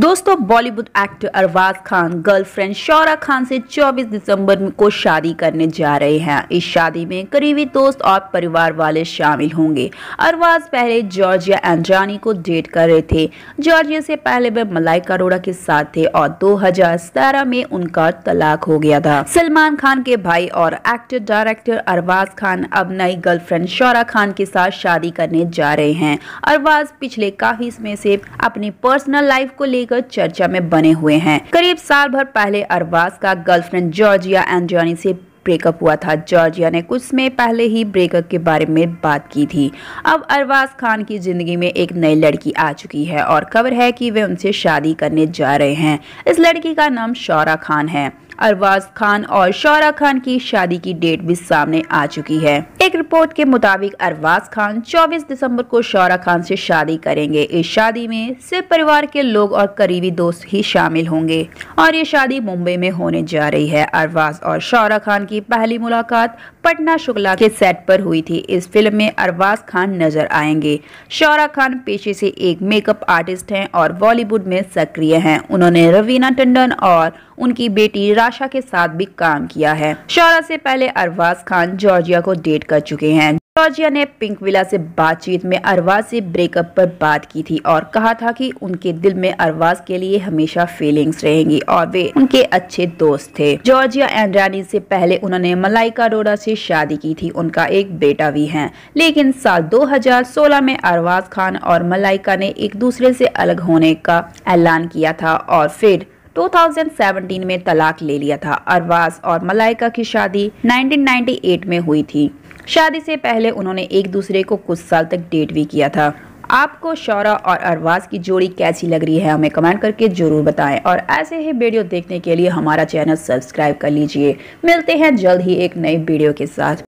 दोस्तों Bollywood actor Arbaaz Khan girlfriend Shura Khan से 24 दिसंबर को शादी करने जा रहे हैं इस शादी में करीबी दोस्त और परिवार वाले शामिल होंगे अरबाज पहले जॉर्जिया एंड्रानी को डेट कर रहे थे जॉर्जिया से पहले वे मलाइका अरोड़ा के साथ थे और 2017 में उनका तलाक हो गया था सलमान खान के भाई और एक्टर डायरेक्टर अरबाज खान अब नई गर्लफ्रेंड शौरा खान के साथ शादी करने जा रहे हैं अरबाज पिछले काफी समय से अपनी पर्सनल लाइफ को लेकर चर्चा में बने हुए हैं करीब साल भर पहले अरबाज का गर्लफ्रेंड जॉर्जिया एंजॉनी से ब्रेकअप हुआ था जॉर्जिया ने कुछ समय पहले ही ब्रेकअप के बारे में बात की थी अब अरबाज खान की ज़िंदगी में एक नई लड़की आ चुकी है और खबर है कि वे उनसे शादी करने जा रहे हैं इस लड़की का नाम शौरा खान है अरबाज खान और शौरा खान की शादी की डेट भी सामने आ चुकी है एक रिपोर्ट के मुताबिक अरबाज खान 24 दिसंबर को शौरा खान से शादी करेंगे इस शादी में सिर्फ परिवार के लोग और करीबी दोस्त ही शामिल होंगे और ये शादी मुंबई में होने जा रही है अरवाज और शौरा खान की पहली मुलाकात पटना शुक्ला के सेट पर हुई थी इस फिल्म में अरबाज खान नजर आएंगे शौरा खान पेशे से एक मेकअप आर्टिस्ट हैं और बॉलीवुड में सक्रिय हैं उन्होंने रवीना टंडन और उनकी बेटी राशा के साथ भी काम किया है शौरा से पहले अरवाज खान जॉर्जिया को डेट कर चुके हैं जॉर्जिया ने पिंक विला से बातचीत में अरवाज से ब्रेकअप पर बात की थी और कहा था कि उनके दिल में अरवाज के लिए हमेशा फीलिंग्स रहेंगी और वे उनके अच्छे दोस्त थे जॉर्जिया एंड्रानी से पहले उन्होंने मलाइका अरोड़ा से शादी की थी उनका एक बेटा भी है लेकिन साल 2016 में अरवाज खान और मलाइका ने एक दूसरे से अलग होने का ऐलान किया था और फिर 2017 में तलाक ले लिया था अरबाज और मलाइका की शादी 1998 में हुई थी शादी से पहले उन्होंने एक दूसरे को कुछ साल तक डेट भी किया था आपको शौरा और अरवाज की जोड़ी कैसी लग रही है हमें कमेंट करके ज़रूर बताएं और ऐसे ही वीडियो देखने के लिए हमारा चैनल सब्सक्राइब कर लीजिए मिलते हैं जल्द ही एक नई वीडियो के साथ